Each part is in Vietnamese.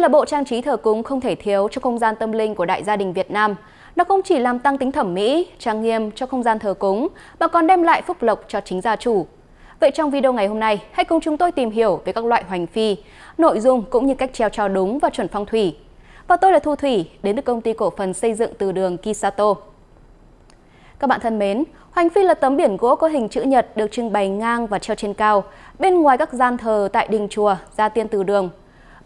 là bộ trang trí thờ cúng không thể thiếu cho không gian tâm linh của đại gia đình Việt Nam. Nó không chỉ làm tăng tính thẩm mỹ, trang nghiêm cho không gian thờ cúng, mà còn đem lại phúc lộc cho chính gia chủ. Vậy trong video ngày hôm nay, hãy cùng chúng tôi tìm hiểu về các loại hoành phi, nội dung cũng như cách treo cho đúng và chuẩn phong thủy. Và tôi là Thu Thủy, đến từ công ty cổ phần xây dựng từ đường Kisato. Các bạn thân mến, Hoành phi là tấm biển gỗ có hình chữ nhật được trưng bày ngang và treo trên cao, bên ngoài các gian thờ tại đình chùa, gia tiên từ đường.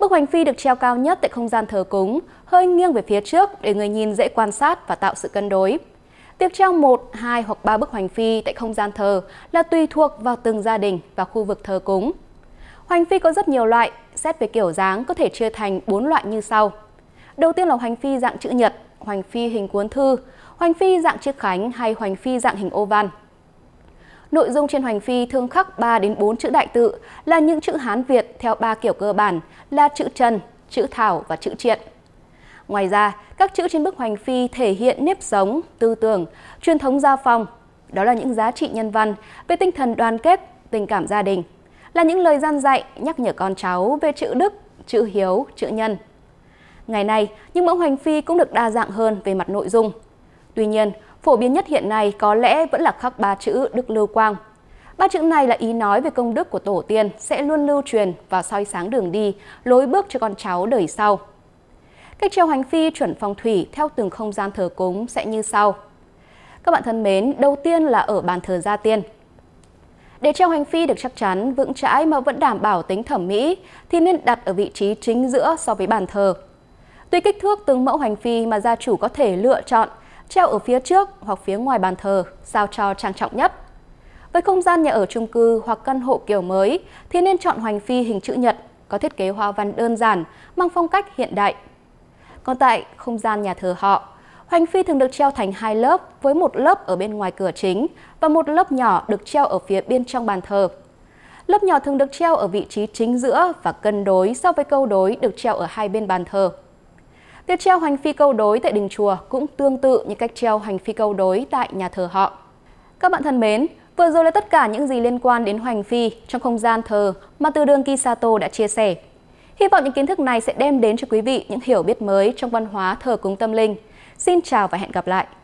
Bức hoành phi được treo cao nhất tại không gian thờ cúng, hơi nghiêng về phía trước để người nhìn dễ quan sát và tạo sự cân đối. Việc treo một, hai hoặc ba bức hoành phi tại không gian thờ là tùy thuộc vào từng gia đình và khu vực thờ cúng. Hoành phi có rất nhiều loại, xét về kiểu dáng có thể chia thành 4 loại như sau. Đầu tiên là hoành phi dạng chữ nhật, hoành phi hình cuốn thư, hoành phi dạng chiếc khánh hay hoành phi dạng hình oval. Nội dung trên hoành phi thường khắc 3 đến 4 chữ đại tự là những chữ Hán Việt theo 3 kiểu cơ bản là chữ Trần, chữ Thảo và chữ Triện. Ngoài ra, các chữ trên bức hoành phi thể hiện nếp sống, tư tưởng, truyền thống gia phong. Đó là những giá trị nhân văn về tinh thần đoàn kết, tình cảm gia đình. Là những lời gian dạy nhắc nhở con cháu về chữ đức, chữ hiếu, chữ nhân. Ngày nay, những mẫu hoành phi cũng được đa dạng hơn về mặt nội dung. Tuy nhiên, Phổ biến nhất hiện nay có lẽ vẫn là khắc ba chữ Đức Lưu Quang. Ba chữ này là ý nói về công đức của tổ tiên sẽ luôn lưu truyền và soi sáng đường đi, lối bước cho con cháu đời sau. Cách treo hành phi chuẩn phong thủy theo từng không gian thờ cúng sẽ như sau. Các bạn thân mến, đầu tiên là ở bàn thờ gia tiên. Để treo hành phi được chắc chắn, vững chãi mà vẫn đảm bảo tính thẩm mỹ thì nên đặt ở vị trí chính giữa so với bàn thờ. Tuy kích thước từng mẫu hành phi mà gia chủ có thể lựa chọn – treo ở phía trước hoặc phía ngoài bàn thờ, sao cho trang trọng nhất. Với không gian nhà ở chung cư hoặc căn hộ kiểu mới thì nên chọn hoành phi hình chữ nhật, có thiết kế hoa văn đơn giản, mang phong cách hiện đại. Còn tại không gian nhà thờ họ, hoành phi thường được treo thành hai lớp với một lớp ở bên ngoài cửa chính và một lớp nhỏ được treo ở phía bên trong bàn thờ. Lớp nhỏ thường được treo ở vị trí chính giữa và cân đối so với câu đối được treo ở hai bên bàn thờ. Tiếp treo hoành phi câu đối tại đình chùa cũng tương tự như cách treo hoành phi câu đối tại nhà thờ họ. Các bạn thân mến, vừa rồi là tất cả những gì liên quan đến hoành phi trong không gian thờ mà từ đường Kisato đã chia sẻ. Hy vọng những kiến thức này sẽ đem đến cho quý vị những hiểu biết mới trong văn hóa thờ cúng tâm linh. Xin chào và hẹn gặp lại!